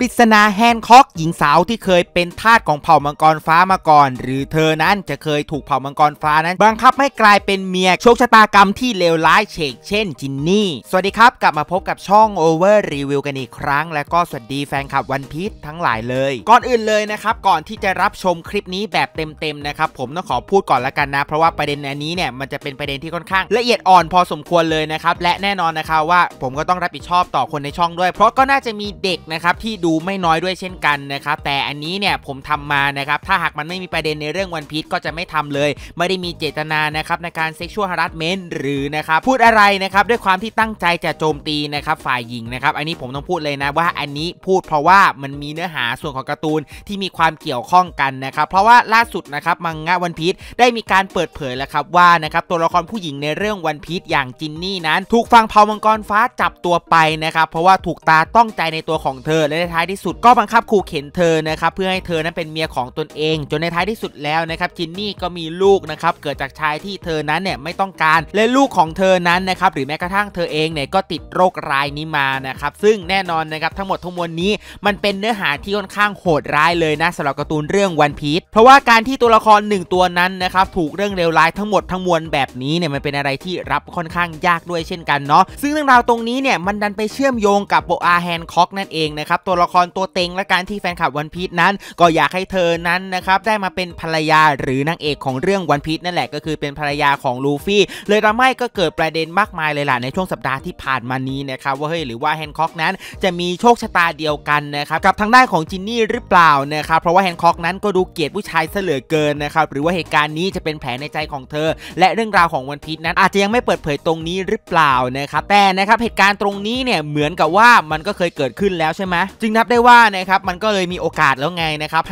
ปริศนาแฮนค็อกหญิงสาวที่เคยเป็นทาสของเผ่ามังกรฟ้ามาก่อน หรือเธอนั้นจะเคยถูกเผ่ามังกรฟ้านั้น บังคับให้กลายเป็นเมียโชคชะตากรรมที่เลวร้ายเฉกเช่นจินนี่ สวัสดีครับกลับมาพบกับช่อง Over Review กันอีกครั้ง และก็สวัสดีแฟนคลับวันพีชทั้งหลายเลย ก่อนอื่นเลยนะครับก่อนที่จะรับชมคลิปนี้แบบเต็มๆนะครับผมต้องขอพูดก่อนละกันนะเพราะว่าประเด็นอันนี้เนี่ยมันจะเป็นประเด็นที่ค่อนข้างละเอียดอ่อนพอสมควรเลยนะครับและแน่นอนนะครับว่าผมก็ต้องรับผิดชอบต่อคนในช่องด้วย เพราะก็น่าจะมีเด็กนะครับที่ดููไม่น้อยด้วยเช่นกันนะครับแต่อันนี้เนี่ยผมทำมานะครับ ถ้าหากมันไม่มีประเด็นในเรื่องวันพีชก็จะไม่ทำเลย ไม่ได้มีเจตนานะครับในการเซ็กชวลฮาร์ดเมนหรือนะครับพูดอะไรนะครับด้วยความที่ตั้งใจจะโจมตีนะครับฝ่ายหญิงนะครับ อันนี้ผมต้องพูดเลยนะว่าอันนี้พูดเพราะว่ามันมีเนื้อหาส่วนของการ์ตูน ที่มีความเกี่ยวข้องกันนะครับ เพราะว่าล่าสุดนะครับมังงะวันพีชได้มีการเปิดเผยแล้วครับว่านะครับตัวละครผู้หญิงในเรื่องวันพีชอย่างจินนี่นั้นถูกฟังเผ่ามังกรฟ้าจับตัวไปนะครับ เพราะว่าถูกตาต้องใจในตัวของเธอและในทายที่สุดก็บังคับขู่เข็นเธอนะครับเพื่อให้เธอนั้นเป็นเมียของตนเอง จนในท้ายที่สุดแล้วนะครับจินนี่ก็มีลูกนะครับเกิดจากชายที่เธอนั้นเนี่ยไม่ต้องการและลูกของเธอนั้นนะครับหรือแม้กระทั่งเธอเองเนี่ยก็ติดโรคร้ายนี้มานะครับซึ่งแน่นอนนะครับ ทั้งหมดทั้งมวลนี้มันเป็นเนื้อหาที่ค่อนข้างโหดร้ายเลยนะสำหรับการ์ตูนเรื่องวันพีชเพราะว่าการที่ตัวละครหนึ่งตัวนั้นนะครับถูกเรื่องเลวร้ายทั้งหมดทั้งมวลแบบนี้เนี่ยมันเป็นอะไรที่รับค่อนข้างยากด้วยเช่นกันเนาะซึ่งเรื่องราวตรงนี้เนี่ยมันดันไปเชื่อมโยงกับโบอาแฮนคอกนั่นเองนะครับตัวละครตัวเต็งและการที่แฟนคลับวันพีชนั้น ก็อยากให้เธอนั้นนะครับได้มาเป็นภรรยาหรือนางเอกของเรื่องวันพีชนั่นแหละก็คือเป็นภรรยาของลูฟี่ เลยทำให้ก็เกิดประเด็นมากมายเลยล่ะในช่วงสัปดาห์ที่ผ่านมานี้นะครับว่าเฮ้ยหรือว่าแฮนค็อกนั้นจะมีโชคชะตาเดียวกันนะครับกับทางด้านของจินนี่หรือเปล่านะครับเพราะว่าแฮนค็อกนั้นก็ดูเกลียดผู้ชายเสลือเกินนะครับหรือว่าเหตุการณ์นี้จะเป็นแผลในใจของเธอ และเรื่องราวของวันพีชนั้น อาจจะยังไม่เปิดเผยตรงนี้หรือเปล่านะครับแต่นะครับเหตุการณ์ตรงนี้เนี่ยเหมือนกับว่ามันก็เคยเกิดขึ้นแล้วใช่ไหมจงนับได้ว่านะครับมันก็เลยมีโอกาสแล้วไงนะครับ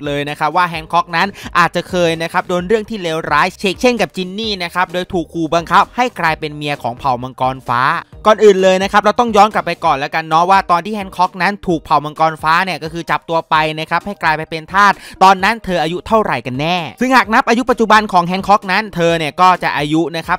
50-50 เลยนะครับว่าแฮนค็อกนั้นอาจจะเคยนะครับโดนเรื่องที่เลวร้ายเชกเช่นกับจินนี่นะครับโดยถูกครูบังคับ ให้กลายเป็นเมียของเผ่ามังกรฟ้า ก่อนอื่นเลยนะครับเราต้องย้อนกลับไปก่อนแล้วกันเนาะว่าตอนที่แฮนค็อก นั้นถูกเผ่ามังกรฟ้าเนี่ยก็คือจับตัวไปนะครับให้กลายไปเป็นทาส ตอนนั้นเธออายุเท่าไหร่กันแน่ซึ่งหากนับอายุปัจจุบันของแฮนค็อกนั้นเธอเนี่ยก็จะอายุนะครับ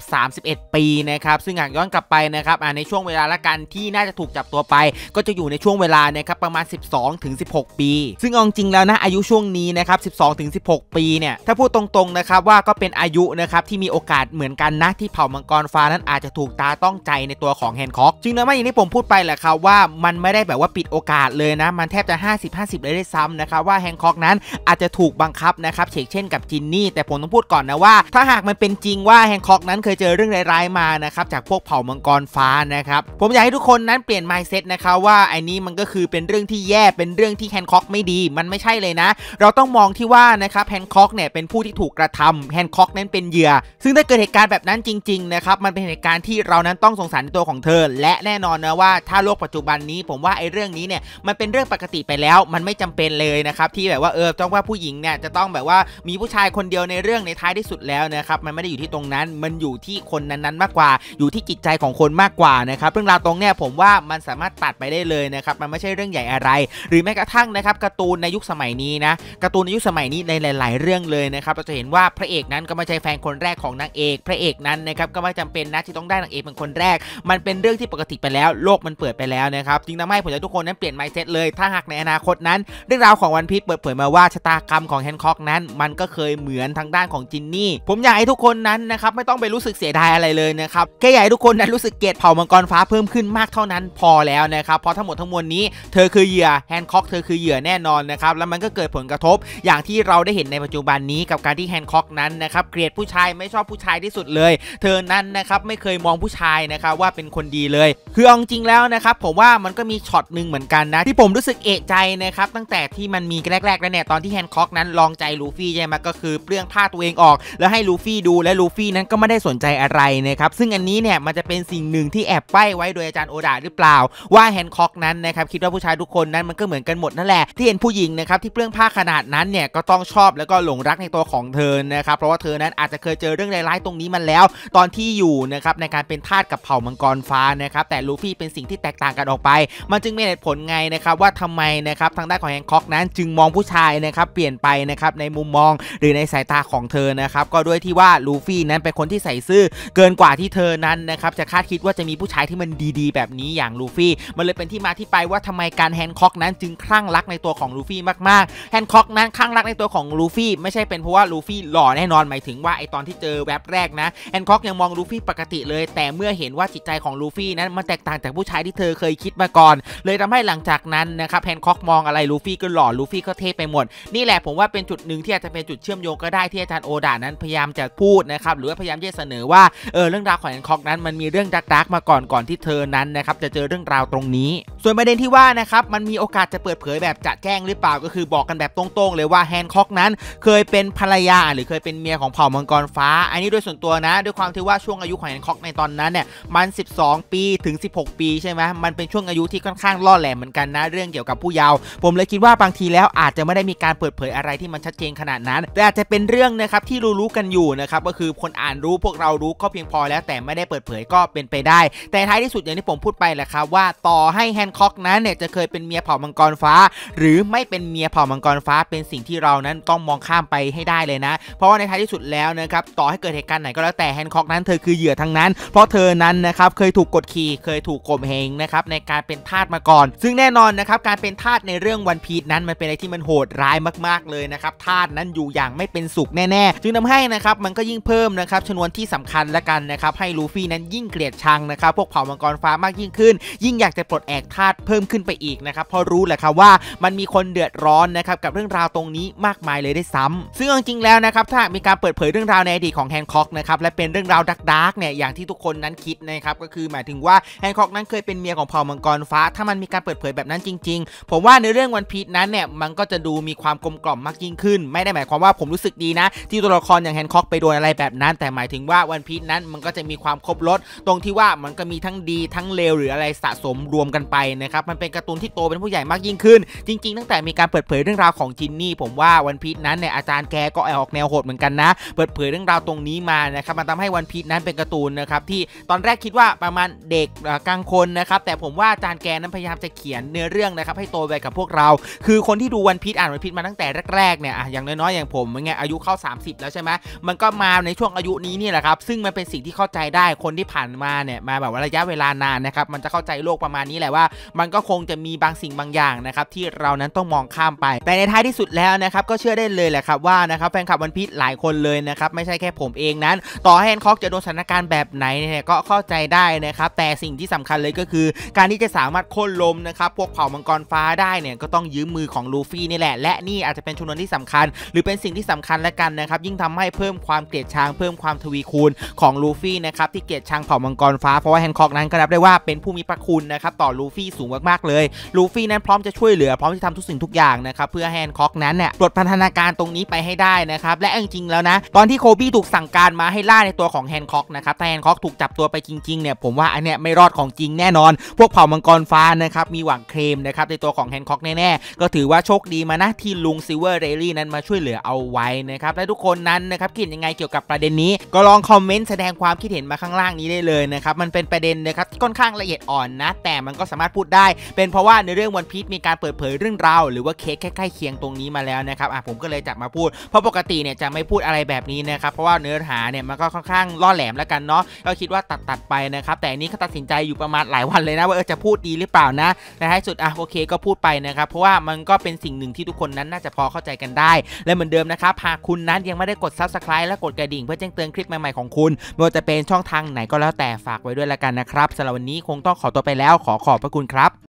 31 ปีนะครับซึ่งหากย้อนกลับไปนะครับในช่วงเวลาละกันที่น่าจะถูกจับตัวไป ก็จะอยู่ในช่วงเวลานะครับประมาณ 12 ถึง 16 ปี ซึ่งเอาจริงแล้วนะอายุช่วงนี้นะครับ 12 ถึง 16 ปีเนี่ย ถ้าพูดตรงๆนะครับว่าก็เป็นอายุนะครับที่มีโอกาสเหมือนกันนะที่เผ่ามังกรฟ้านั้นอาจจะถูกตาต้องใจในตัวของแฮนค็อกจึงนะว่าอย่างที่ผมพูดไปแหละครับว่ามันไม่ได้แบบว่าปิดโอกาสเลยนะ มันแทบจะ 50-50 เลยได้ซ้ำนะครับว่าแฮนค็อกนั้นอาจจะถูกบังคับนะครับเชกเช่นกับจินนี่แต่ผมต้องพูดก่อนนะว่า ถ้าหากมันเป็นจริงว่าแฮนค็อกนั้นเคยเจอเรื่องร้ายๆมานะครับจากพวกเผ่ามังกรฟ้านะครับผมอยากให้ทุกคนนั้นเปลี่ยนไมซ์เซ็ตนะครับว่าไอ้นี้มันก็คือเป็นเ็นเรื่องที่แย่เป็นเรื่องที่แฮนค็อกไม่ดี มันไม่ใช่เลยนะ เราต้องมองที่ว่านะครับแฮนค็อกเนี่ยเป็นผู้ที่ถูกกระทำแฮนค็อกนั้นเป็นเหยื่อซึ่งถ้าเกิดเหตุการณ์แบบนั้นจริงๆนะครับมันเป็นเหตุการณ์ที่เรานั้นต้องสงสารในตัวของเธอ และแน่นอนนะว่า ถ้าโลกปัจจุบันนี้ ผมว่าไอ้เรื่องนี้เนี่ยมันเป็นเรื่องปกติไปแล้ว มันไม่จำเป็นเลยนะครับ ที่แบบว่าเออต้องว่าผู้หญิงเนี่ยจะต้องแบบว่ามีผู้ชายคนเดียวในเรื่องในท้ายที่สุดแล้วนะครับมันไม่ได้อยู่ที่ตรงนั้นมันอยู่ที่คนนั้นๆมากกว่า อยู่ที่จิตใจของคนมากกว่านะครับเรื่องราวตรงเนี่ยผมว่ามันสามารถตัดไปได้เลยนะครับ มันไม่ใช่เรื่ององใหญ่อะไร หรือแม้กระทั่งนะครับการ์ตูนในยุคสมัยนี้นะการ์ตูนในยุคสมัยนี้ในหลายๆเรื่องเลยนะครับเราจะเห็นว่าพระเอกนั้นก็ไม่ใช่แฟนคนแรกของนางเอก พระเอกนั้นนะครับก็ไม่จำเป็นนะที่ต้องได้นางเอกเป็นคนแรก มันเป็นเรื่องที่ปกติไปแล้วโลกมันเปิดไปแล้วนะครับจึงทำให้ผมอยากทุกคนนั้นเปลี่ยนไมซ์เซ็ตเลยถ้าหากในอนาคตนั้นเรื่องราวของวันพีชเปิดเผยมาว่าชะตากรรมของแฮนค็อกนั้นมันก็เคยเหมือนทางด้านของจินนี่ผมอยากให้ทุกคนนั้นนะครับไม่ต้องไปรู้สึกเสียดายอะไรเลยนะครับแค่อยากให้ทุกคนนั้นรู้สึกเกลียดเผ่ามังกรฟ้าเพิ่มขึ้นมากเท่านั้นพอแล้วนะครับเพราะทั้งหมดทั้งมวลนี้เธธอคือเหยื่อแฮนค็อกเธอคือเหยื่อแน่นอนนะครับแล้วมันก็เกิดผลกระทบอย่างที่เราได้เห็นในปัจจุบันนี้กับการที่แฮนค็อกนั้นนะครับเกลียดผู้ชายไม่ชอบผู้ชายที่สุดเลย เธอนั้นนะครับไม่เคยมองผู้ชายนะครับว่าเป็นคนดีเลยคือองจริงแล้วนะครับผมว่ามันก็มีช็อตหนึ่งเหมือนกันนะที่ผมรู้สึกเอกใจนะครับตั้งแต่ที่มันมีแรก ๆแล้วเนี่ยตอนที่แฮนค็อกนั้นลองใจลูฟี่ใช่ไหมก็คือเปลื้องผ้าตัวเองออกแล้วให้ลูฟี่ดูและลูฟี่นั้นก็ไม่ได้สนใจอะไรนะครับซึ่งอันนี้เนี่ยมันจะเป็นสิ่งหนึ่งที่แอบป้ไว้โดยอาจารย์โอดาหรือเปล่า ว่าแฮนค็อกนั้นนะครับคิดว่าผู้ชายายทุกคนนั้นมันก็เหมือนกันหมดนั่นแหละที่เห็นผู้หญิงนะครับที่เปลื้องผ้าขนาดนั้นเนี่ยก็ต้องชอบแล้วก็หลงรักในตัวของเธอนะครับเพราะว่าเธอนั้นอาจจะเคยเจอเรื่องร้ายๆตรงนี้มาแล้ว ตอนที่อยู่นะครับในการเป็นทาสกับเผ่ามังกรฟ้านะครับแต่ลูฟี่เป็นสิ่งที่แตกต่างกันออกไป มันจึงไม่เหตุผลไงนะครับว่าทำไมนะครับทางด้านของแฮงค็อกนั้นจึงมองผู้ชายนะครับเปลี่ยนไปนะครับในมุมมอง หรือในสายตาของเธอนะครับก็ด้วยที่ว่าลูฟี่นั้นเป็นคนที่ใส่ซื่อเกินกว่าที่เธอนั้นนะครับจะคาดคิดว่าจะมีผู้ชายที่มันดีๆ แบบนี้อย่างลูฟี่มันเลยเป็นที่มาที่ไปว่าทำไมกกานแฮนคอกนั้นจึงคลั่งรักในตัวของลูฟี่มากๆแฮนคอกนั้นคลั่งรักในตัวของลูฟี่ไม่ใช่เป็นเพราะว่าลูฟี่หล่อแน่นอนหมายถึงว่าไอตอนที่เจอแวบแรกนะแฮนคอกยังมองลูฟี่ปกติเลยแต่เมื่อเห็นว่าจิตใจของลูฟี่นั้นมันแตกต่างจากผู้ชายที่เธอเคยคิดมาก่อน เลยทำให้หลังจากนั้นนะครับแฮนคอกมองอะไรลูฟี่ก็หล่อลูฟี่ก็เท่ไปหมด นี่แหละผมว่าเป็นจุดหนึ่งที่อาจจะเป็นจุดเชื่อมโยงก็ได้ที่อาจารย์โอดานั้นพยายามจะพูดนะครับหรือว่าพยายามจะเสนอว่าเออเรื่องราวของแฮนคอกนั้นมันมีเรื่องดักดักมาก่อนก่อนที่เธอนั้นนะครับจะเจอเรื่องราวตรงนี้ ส่วนประเด็นที่ว่านะะครับมันมีโอกาสจะเปิดเผยแบบจะแจ้งหรือเปล่า ก็คือบอกกันแบบตรงๆ เลยว่าแฮนคอกนั้นเคยเป็นภรรยาหรือเคยเป็นเมียของเผ่ามังกรฟ้า อันนี้โดยส่วนตัวนะ ด้วยความที่ว่าช่วงอายุของแฮนคอกในตอนนั้นเนี่ยมัน 12 ปีถึง 16 ปีใช่ไหมมันเป็นช่วงอายุที่ค่อนข้างล่อแหลมเหมือนกันนะ เรื่องเกี่ยวกับผู้เยาว์ผมเลยคิดว่าบางทีแล้วอาจจะไม่ได้มีการเปิดเผยอะไรที่มันชัดเจนขนาดนั้นแต่อาจจะเป็นเรื่องนะครับที่รู้ๆกันอยู่นะครับก็คือคนอ่านรู้พวกเรารู้ก็เพียงพอแล้วแต่ไม่ได้เปิดเผยก็เป็นไปได้ แต่ท้ายที่สุดอย่างที่ผมพูดไปแหละครับว่าต่อให้แฮนคอกนั้นเนี่ยจะเคยเป็นเมียเผ่ามังกรฟ้า หรือไม่เป็นเมียเผ่ามังกรฟ้า เป็นสิ่งที่เรานั้นต้องมองข้ามไปให้ได้เลยนะ เพราะว่าในท้ายที่สุดแล้วนะครับต่อให้เกิดเหตุการณ์ไหนก็แล้วแต่แฮนครอกนั้น เธอคือเหยื่อทั้งนั้น เพราะเธอนั้นนะครับเคยถูกกดขี่ เคยถูกข่มเหงนะครับในการเป็นทาสมาก่อน ซึ่งแน่นอนนะครับการเป็นทาสในเรื่องวันพีชนั้นมันเป็นอะไรที่มันโหดร้ายมากๆเลยนะครับทาสนั้นอยู่อย่างไม่เป็นสุขแน่ๆ จึงทำให้นะครับมันก็ยิ่งเพิ่มนะครับชนวนที่สำคัญและกันนะครับให้ลูฟี่นั้นยิ่งเกลียดชังนะครับพวกเผ่ามังกรฟ้ามากยิ่งขึ้น ยิ่งอยากจะปลดแอกทาสเพิ่มขึ้นไปอีกนะครับพอรู้แหละครับว่ามันมีคนเดือดร้อนนะครับกับเรื่องราวตรงนี้มากมายเลยได้ซ้ำ ซึ่งจริงๆแล้วนะครับถ้ามีการเปิดเผยเรื่องราวในอดีตของแฮนค็อกนะครับและเป็นเรื่องราวดักกเนี่ยอย่างที่ทุกคนนั้นคิดนะครับก็คือหมายถึงว่าแฮนค็อกนั้นเคยเป็นเมียของเผ่ามังกรฟ้า ถ้ามันมีการเปิดเผยแบบนั้นจริง ๆ ผมว่าในเรื่องวันพีชนั้นเนี่ยมันก็จะดูมีความกลมกล่อมมากยิ่งขึ้น ไม่ได้หมายความว่าผมรู้สึกดีนะที่ตัวละครอย่างแฮนค็อกไปโดนอะไรแบบนั้นแต่หมายถึงว่าวันพีชนั้นมันก็จะมีความครบรถตรงที่ว่ามันก็มีทั้งดีทั้งเลวหรืออะไรสะสมรวมกันไปนะครับมันเป็นการ์ตูนที่โตเป็นผู้ใหญ่มากยิ่งขึ้น จริงๆ ตั้งแต่มีการเปิดเผยเรื่องราวของจินนี่ ผมว่าวันพีชนั้นเนี่ยอาจารย์แกก็ออกแนวโหดเหมือนกันนะ เปิดเผยเรื่องราวตรงนี้มานะครับมันทำให้วันพีชนั้นเป็นการ์ตูนนะครับที่ตอนแรกคิดว่าประมาณเด็กกลางคนนะครับแต่ผมว่าอาจารย์แกนั้นพยายามจะเขียนเนื้อเรื่องนะครับ ให้โตไปกับพวกเรา คือคนที่ดูวันพีชอ่านวันพีชมาตั้งแต่แรกๆเนี่ยอย่างน้อยๆอย่างผมไงอายุเข้า 30 แล้วใช่ไหมมันก็มาในช่วงอายุนี้นี่แหละครับซึ่งมันเป็นสิ่งที่เข้าใจได้คนที่ผ่านมาเนี่ยมาแบบระยะเวลานานนะครับมันจะเข้าใจโลกประมาณนี้แหละว่ามันก็คงจะมีบางสิ่งบางอย่างนะครับที่เรานั้นต้องมองข้ามไป แต่ในท้ายที่สุดแล้วนะครับก็เชื่อได้เลยแหละครับว่านะครับแฟนคลับวันพีชหลายคนเลยนะครับไม่ใช่แค่ผมเองนั้น ต่อแฮนคอกจะโดนสถานการณ์แบบไหนเนี่ยก็เข้าใจได้นะครับแต่สิ่งที่สำคัญเลยก็คือ การที่จะสามารถโค่นลมนะครับพวกเผ่ามังกรฟ้าได้เนี่ยก็ต้องยืมมือของลูฟี่นี่แหละ และนี่อาจจะเป็นชนวนที่สำคัญ หรือเป็นสิ่งที่สำคัญและกันนะครับยิ่งทำให้เพิ่มความเกลียดชังเพิ่มความทวีคูณของลูฟี่นะครับที่เกลียดชังเผ่ามังกรฟ้าเพราะว่าแฮนคอกนั้นก็นับได้ว่าเป็นผู้มีพระคุณนะครับต่อลูฟี่สูงมากๆเลยลูฟี่นั้นพร้อมจะช่วยเหลือ พร้อมที่ทำทุกสิ่งทุกอย่างนะครับเพื่อแฮนค็อกนั้นเนี่ยปลดพันธนาการตรงนี้ไปให้ได้นะครับและจริงๆแล้วนะตอนที่โคบี้ถูกสั่งการมาให้ล่าในตัวของแฮนค็อกนะครับแต่แฮนค็อกถูกจับตัวไปจริงๆเนี่ยผมว่าอันเนี้ยไม่รอดของจริงแน่นอน พวกเผ่ามังกรฟ้านะครับมีหวังเคลมนะครับในตัวของแฮนค็อกแน่ๆ ก็ถือว่าโชคดีมานะที่ลุงซิเวอร์เรลลี่นั้นมาช่วยเหลือเอาไว้นะครับและทุกคนนั้นนะครับคิดยังไงเกี่ยวกับประเด็นนี้ ก็ลองคอมเมนต์แสดงความคิดเห็นมาข้างล่างนี้ได้เลยนะครับมันเป็นประเด็นนะครับค่อนข้างละเอียดอ่อนนะ แต่มันก็สามารถพูดได้ เป็นเพราะว่าในเรื่องวันพีชมีการเปิดเผยเรื่องราวหรือว่าเคสใกล้ๆเคียงตรงนี้มาแล้วนะครับอ่ะผมก็เลยจับมาพูดเพราะปกติเนี่ยจะไม่พูดอะไรแบบนี้นะครับเพราะว่าเนื้อหาเนี่ยมันก็ค่อนข้างล่อแหลมแล้วกันเนาะก็คิดว่าตัดตัดไปนะครับแต่นี้ก็ตัดสินใจอยู่ประมาณหลายวันเลยนะว่าจะพูดดีหรือเปล่านะในท้ายสุดอ่ะโอเคก็พูดไปนะครับเพราะว่ามันก็เป็นสิ่งหนึ่งที่ทุกคนนั้นน่าจะพอเข้าใจกันได้ และเหมือนเดิมนะครับหากคุณนั้นยังไม่ได้กดซับสไครต์และกดกระดิ่งเพื่อแจ้งเตือนคลิปใหม่ๆของคุณไม่ว่าจะเป็นช่องทางไหนก็แล้วแต่ฝากไว้ด้วยละกันนะครับสำหรับวันนี้คงต้องขอตัวไปแล้วขอขอบพระคุณครับ